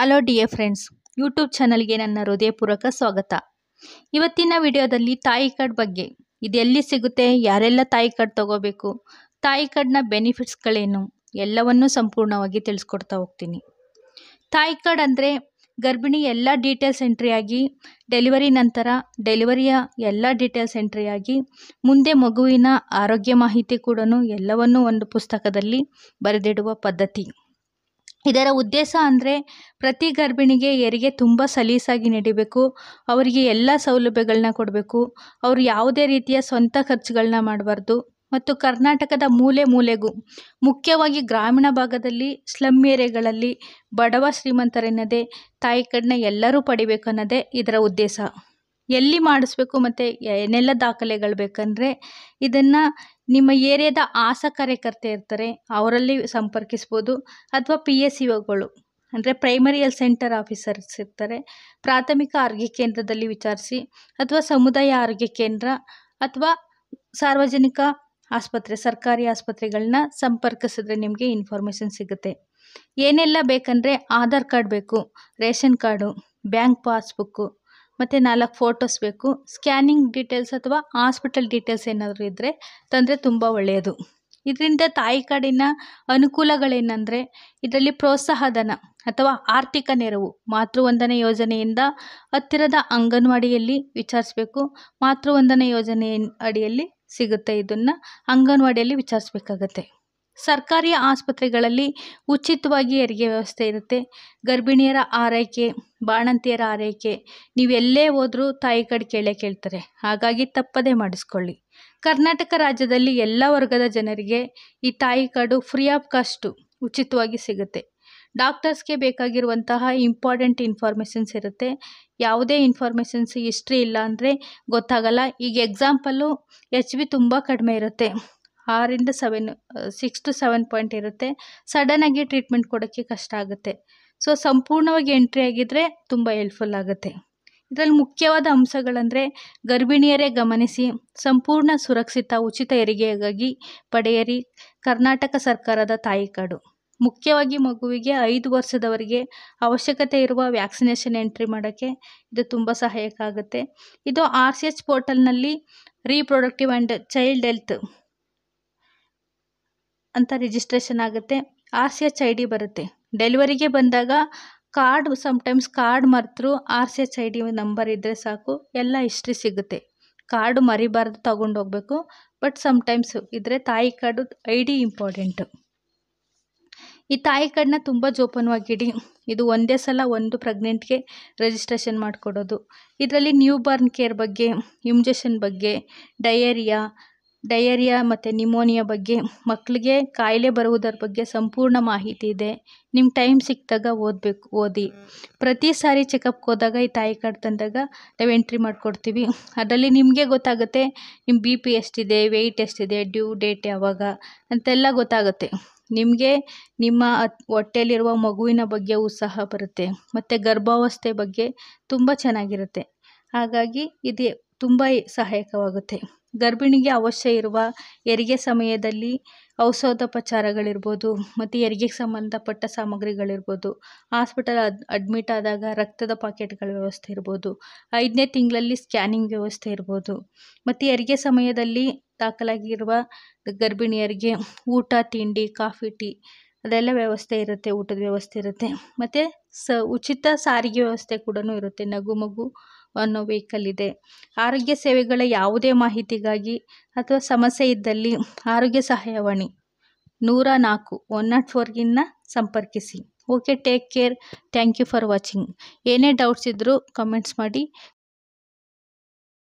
hello dear friends YouTube ಚಾನಲ್ಗೆ ನನ್ನ ಹೃದಯಪೂರ್ವಕ ಸ್ವಾಗತ ಇವತ್ತಿನ ವಿಡಿಯೋದಲ್ಲಿ ತಾಯಿ ಕಾರ್ಡ್ ಬಗ್ಗೆ ಇದೆಲ್ಲಿ ಸಿಗುತ್ತೆ ಯಾರೆಲ್ಲ ತಾಯಿ ಕಾರ್ಡ್ ತಗೋಬೇಕು ತಾಯಿ ಕಾರ್ಡ್ನ ಬೆನಿಫಿಟ್ಸ್ಗಳೇನು ಎಲ್ಲವನ್ನೂ ಸಂಪೂರ್ಣವಾಗಿ ತಿಳಿಸ್ಕೊಡ್ತಾ ಹೋಗ್ತೀನಿ ತಾಯಿ ಕಾರ್ಡ್ ಅಂದರೆ ಗರ್ಭಿಣಿ ಎಲ್ಲ ಡೀಟೇಲ್ಸ್ ಎಂಟ್ರಿಯಾಗಿ ಡೆಲಿವರಿ ನಂತರ ಡೆಲಿವರಿಯ ಎಲ್ಲ ಡೀಟೇಲ್ಸ್ ಎಂಟ್ರಿಯಾಗಿ ಮುಂದೆ ಮಗುವಿನ ಆರೋಗ್ಯ ಮಾಹಿತಿ ಕೂಡ ಎಲ್ಲವನ್ನೂ ಒಂದು ಪುಸ್ತಕದಲ್ಲಿ ಬರೆದಿಡುವ ಪದ್ಧತಿ ಇದರ ಉದ್ದೇಶ ಅಂದರೆ ಪ್ರತಿ ಗರ್ಭಿಣಿಗೆ ಹೆರಿಗೆ ತುಂಬ ಸಲೀಸಾಗಿ ನಡಿಬೇಕು ಅವರಿಗೆ ಎಲ್ಲ ಸೌಲಭ್ಯಗಳನ್ನ ಕೊಡಬೇಕು ಅವರು ಯಾವುದೇ ರೀತಿಯ ಸ್ವಂತ ಖರ್ಚುಗಳನ್ನ ಮಾಡಬಾರ್ದು ಮತ್ತು ಕರ್ನಾಟಕದ ಮೂಲೆ ಮೂಲೆಗೂ ಮುಖ್ಯವಾಗಿ ಗ್ರಾಮೀಣ ಭಾಗದಲ್ಲಿ ಸ್ಲಮ್ ಏರಿಯಾಗಳಲ್ಲಿ ಬಡವ ಶ್ರೀಮಂತರೆನ್ನದೇ ತಾಯಿ ಕಡ್ನ ಎಲ್ಲರೂ ಪಡಿಬೇಕು ಇದರ ಉದ್ದೇಶ ಎಲ್ಲಿ ಮಾಡಿಸ್ಬೇಕು ಮತ್ತು ಏನೆಲ್ಲ ದಾಖಲೆಗಳು ಬೇಕಂದರೆ ಇದನ್ನು ನಿಮ್ಮ ಏರಿಯಾದ ಆಸಾ ಕಾರ್ಯಕರ್ತೆ ಇರ್ತಾರೆ ಅವರಲ್ಲಿ ಸಂಪರ್ಕಿಸ್ಬೋದು ಅಥವಾ ಪಿ ಎಸ್ ಇ ಅಂದರೆ ಪ್ರೈಮರಿ ಹೆಲ್ತ್ ಸೆಂಟರ್ ಆಫೀಸರ್ಸ್ ಇರ್ತಾರೆ ಪ್ರಾಥಮಿಕ ಆರೋಗ್ಯ ಕೇಂದ್ರದಲ್ಲಿ ವಿಚಾರಿಸಿ ಅಥವಾ ಸಮುದಾಯ ಆರೋಗ್ಯ ಕೇಂದ್ರ ಅಥವಾ ಸಾರ್ವಜನಿಕ ಆಸ್ಪತ್ರೆ ಸರ್ಕಾರಿ ಆಸ್ಪತ್ರೆಗಳನ್ನ ಸಂಪರ್ಕಿಸಿದ್ರೆ ನಿಮಗೆ ಇನ್ಫಾರ್ಮೇಷನ್ ಸಿಗುತ್ತೆ ಏನೆಲ್ಲ ಬೇಕಂದರೆ ಆಧಾರ್ ಕಾರ್ಡ್ ಬೇಕು ರೇಷನ್ ಕಾರ್ಡು ಬ್ಯಾಂಕ್ ಪಾಸ್ಬುಕ್ಕು ಮತ್ತು ನಾಲ್ಕು ಫೋಟೋಸ್ ಬೇಕು ಸ್ಕ್ಯಾನಿಂಗ್ ಡೀಟೇಲ್ಸ್ ಅಥವಾ ಹಾಸ್ಪಿಟಲ್ ಡೀಟೇಲ್ಸ್ ಏನಾದರೂ ಇದ್ದರೆ ತಂದರೆ ತುಂಬ ಒಳ್ಳೆಯದು ಇದರಿಂದ ತಾಯಿ ಕಾಡಿನ ಅನುಕೂಲಗಳೇನೆಂದರೆ ಇದರಲ್ಲಿ ಪ್ರೋತ್ಸಾಹಧನ ಅಥವಾ ಆರ್ಥಿಕ ನೆರವು ಮಾತೃವಂದನೆ ಯೋಜನೆಯಿಂದ ಹತ್ತಿರದ ಅಂಗನವಾಡಿಯಲ್ಲಿ ವಿಚಾರಿಸಬೇಕು ಮಾತೃವಂದನೆ ಯೋಜನೆ ಅಡಿಯಲ್ಲಿ ಸಿಗುತ್ತೆ ಇದನ್ನು ಅಂಗನವಾಡಿಯಲ್ಲಿ ವಿಚಾರಿಸ್ಬೇಕಾಗತ್ತೆ ಸರ್ಕಾರಿ ಆಸ್ಪತ್ರೆಗಳಲ್ಲಿ ಉಚಿತವಾಗಿ ಹೆರಿಗೆ ವ್ಯವಸ್ಥೆ ಇರುತ್ತೆ ಗರ್ಭಿಣಿಯರ ಆರೈಕೆ ಬಾಣಂತಿಯರ ಆರೈಕೆ ನೀವೆಲ್ಲೇ ಹೋದರೂ ತಾಯಿ ಕಾರ್ಡ್ ಕೇಳೇ ಕೇಳ್ತಾರೆ ಹಾಗಾಗಿ ತಪ್ಪದೇ ಮಾಡಿಸ್ಕೊಳ್ಳಿ ಕರ್ನಾಟಕ ರಾಜ್ಯದಲ್ಲಿ ಎಲ್ಲ ವರ್ಗದ ಜನರಿಗೆ ಈ ತಾಯಿ ಕಾಡು ಫ್ರೀ ಆಫ್ ಕಾಸ್ಟು ಉಚಿತವಾಗಿ ಸಿಗುತ್ತೆ ಡಾಕ್ಟರ್ಸ್ಗೆ ಬೇಕಾಗಿರುವಂತಹ ಇಂಪಾರ್ಟೆಂಟ್ ಇನ್ಫಾರ್ಮೇಷನ್ಸ್ ಇರುತ್ತೆ ಯಾವುದೇ ಇನ್ಫಾರ್ಮೇಷನ್ಸ್ ಹಿಸ್ಟ್ರಿ ಇಲ್ಲ ಅಂದರೆ ಗೊತ್ತಾಗಲ್ಲ ಈಗ ಎಕ್ಸಾಂಪಲ್ಲು ಎಚ್ ಬಿ ತುಂಬ ಕಡಿಮೆ ಇರುತ್ತೆ ಆರಿಂದ seven six to seven point ಇರುತ್ತೆ ಸಡನ್ನಾಗಿ ಟ್ರೀಟ್ಮೆಂಟ್ ಕೊಡೋಕ್ಕೆ ಕಷ್ಟ ಆಗುತ್ತೆ ಸೊ ಸಂಪೂರ್ಣವಾಗಿ ಎಂಟ್ರಿ ಆಗಿದ್ದರೆ ತುಂಬ ಹೆಲ್ಪ್ಫುಲ್ ಆಗುತ್ತೆ ಇದರಲ್ಲಿ ಮುಖ್ಯವಾದ ಅಂಶಗಳಂದರೆ ಗರ್ಭಿಣಿಯರೇ ಗಮನಿಸಿ ಸಂಪೂರ್ಣ ಸುರಕ್ಷಿತ ಉಚಿತ ಹೆರಿಗೆಗಾಗಿ ಪಡೆಯರಿ ಕರ್ನಾಟಕ ಸರ್ಕಾರದ ತಾಯಿ ಕಾಡು ಮುಖ್ಯವಾಗಿ ಮಗುವಿಗೆ ಐದು ವರ್ಷದವರೆಗೆ ಅವಶ್ಯಕತೆ ಇರುವ ವ್ಯಾಕ್ಸಿನೇಷನ್ ಎಂಟ್ರಿ ಮಾಡೋಕ್ಕೆ ಇದು ತುಂಬ ಸಹಾಯಕ ಆಗುತ್ತೆ ಇದು ಆರ್ ಸಿ ಎಚ್ ಪೋರ್ಟಲ್ನಲ್ಲಿ ರೀಪ್ರೊಡಕ್ಟಿವ್ ಆ್ಯಂಡ್ ಚೈಲ್ಡ್ ಹೆಲ್ತ್ ಅಂತ ರಿಜಿಸ್ಟ್ರೇಷನ್ ಆಗುತ್ತೆ R C H I D ಬರುತ್ತೆ ಡೆಲಿವರಿಗೆ ಬಂದಾಗ ಕಾರ್ಡ್ ಸಮ್ಟೈಮ್ಸ್ ಕಾರ್ಡ್ ಮರೆತರು R C H I D number ಇದ್ದರೆ ಸಾಕು ಎಲ್ಲ ಹಿಸ್ಟ್ರಿ ಸಿಗುತ್ತೆ ಕಾರ್ಡು ಮರಿಬಾರ್ದು ತಗೊಂಡು ಹೋಗಬೇಕು ಬಟ್ ಸಮ್ಟೈಮ್ಸು ಇದ್ದರೆ ತಾಯಿ ಕಾರ್ಡು ಐ ಡಿ ಇಂಪಾರ್ಟೆಂಟು ಈ ತಾಯಿ ಕಾರ್ಡನ್ನ ತುಂಬ ಜೋಪಾನವಾಗಿಡಿ ಇದು ಒಂದೇ ಸಲ ಒಂದು ಪ್ರೆಗ್ನೆಂಟ್ಗೆ ರಿಜಿಸ್ಟ್ರೇಷನ್ ಮಾಡಿಕೊಡೋದು ಇದರಲ್ಲಿ ನ್ಯೂ ಬಾರ್ನ್ ಕೇರ್ ಬಗ್ಗೆ ಇಂಜೆಷನ್ ಬಗ್ಗೆ ಡಯೇರಿಯಾ ಡಯರಿಯಾ ಮತ್ತು ನಿಮೋನಿಯಾ ಬಗ್ಗೆ ಮಕ್ಕಳಿಗೆ ಕಾಯಿಲೆ ಬರುವುದರ ಬಗ್ಗೆ ಸಂಪೂರ್ಣ ಮಾಹಿತಿ ಇದೆ ನಿಮ್ಮ ಟೈಮ್ ಸಿಕ್ಕಿದಾಗ ಓದಬೇಕು ಓದಿ ಪ್ರತಿ ಸಾರಿ ಚೆಕಪ್ಗೆ ಹೋದಾಗ ಈ ತಾಯಿ ಕಾರ್ಡ್ ತಂದಾಗ ನಾವು ಎಂಟ್ರಿ ಮಾಡಿಕೊಡ್ತೀವಿ ಅದರಲ್ಲಿ ನಿಮಗೆ ಗೊತ್ತಾಗುತ್ತೆ ನಿಮ್ಮ ಬಿ ಪಿ ಎಷ್ಟಿದೆ ವೆಯ್ಟ್ ಎಷ್ಟಿದೆ ಡ್ಯೂ ಡೇಟ್ ಯಾವಾಗ ಅಂತೆಲ್ಲ ಗೊತ್ತಾಗುತ್ತೆ ನಿಮಗೆ ನಿಮ್ಮ ಹೊಟ್ಟೆಯಲ್ಲಿರುವ ಮಗುವಿನ ಬಗ್ಗೆ ಉತ್ಸಾಹ ಬರುತ್ತೆ ಮತ್ತು ಗರ್ಭಾವಸ್ಥೆ ಬಗ್ಗೆ ತುಂಬ ಚೆನ್ನಾಗಿರುತ್ತೆ ಹಾಗಾಗಿ ಇದು ತುಂಬ ಸಹಾಯಕವಾಗುತ್ತೆ ಗರ್ಭಿಣಿಗೆ ಅವಶ್ಯ ಇರುವ ಹೆರಿಗೆ ಸಮಯದಲ್ಲಿ ಔಷಧೋಪಚಾರಗಳಿರ್ಬೋದು ಮತ್ತು ಹೆರಿಗೆಗೆ ಸಂಬಂಧಪಟ್ಟ ಸಾಮಗ್ರಿಗಳಿರ್ಬೋದು ಹಾಸ್ಪಿಟಲ್ ಅಡ್ ಅಡ್ಮಿಟ್ ಆದಾಗ ರಕ್ತದ ಪಾಕೆಟ್ಗಳ ವ್ಯವಸ್ಥೆ ಇರ್ಬೋದು ಐದನೇ ತಿಂಗಳಲ್ಲಿ ಸ್ಕ್ಯಾನಿಂಗ್ ವ್ಯವಸ್ಥೆ ಇರ್ಬೋದು ಮತ್ತು ಹೆರಿಗೆ ಸಮಯದಲ್ಲಿ ದಾಖಲಾಗಿರುವ ಗರ್ಭಿಣಿಯರಿಗೆ ಊಟ ತಿಂಡಿ ಕಾಫಿ ಟೀ ಅದೆಲ್ಲ ವ್ಯವಸ್ಥೆ ಇರುತ್ತೆ ಊಟದ ವ್ಯವಸ್ಥೆ ಇರುತ್ತೆ ಮತ್ತು ಸ ಉಚಿತ ಸಾರಿಗೆ ವ್ಯವಸ್ಥೆ ಕೂಡ ಇರುತ್ತೆ ನಗು ಮಗು ಅನ್ನೋ ವೆಹಿಕಲ್ ಇದೆ ಆರೋಗ್ಯ ಸೇವೆಗಳ ಯಾವುದೇ ಮಾಹಿತಿಗಾಗಿ ಅಥವಾ ಸಮಸ್ಯೆ ಇದ್ದಲ್ಲಿ ಆರೋಗ್ಯ ಸಹಾಯವಾಣಿ ನೂರ ನಾಲ್ಕು ಒನ್ ನಾಟ್ ಫೋರ್ಗಿನ್ನ ಸಂಪರ್ಕಿಸಿ okay take care thank you for watching ಏನೇ ಡೌಟ್ಸ್ ಇದ್ದರೂ ಕಮೆಂಟ್ಸ್ ಮಾಡಿ